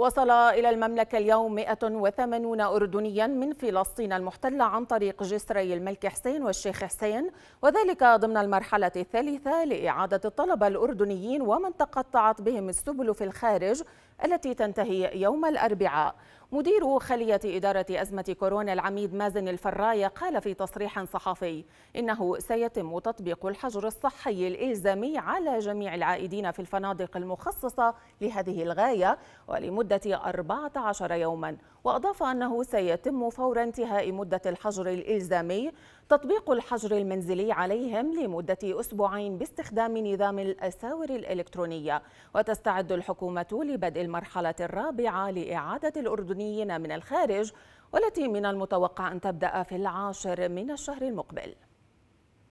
وصل إلى المملكة اليوم 180 أردنيا من فلسطين المحتلة عن طريق جسري الملك حسين والشيخ حسين وذلك ضمن المرحلة الثالثة لإعادة الطلبة الأردنيين ومن تقطعت بهم السبل في الخارج التي تنتهي يوم الأربعاء مدير خلية إدارة أزمة كورونا العميد مازن الفراية قال في تصريح صحفي إنه سيتم تطبيق الحجر الصحي الإلزامي على جميع العائدين في الفنادق المخصصة لهذه الغاية ولمدة 14 يوما وأضاف أنه سيتم فور انتهاء مدة الحجر الإلزامي تطبيق الحجر المنزلي عليهم لمدة أسبوعين باستخدام نظام الأساور الإلكترونية وتستعد الحكومة لبدء المرحلة الرابعة لإعادة الأردنيين من الخارج والتي من المتوقع أن تبدأ في العاشر من الشهر المقبل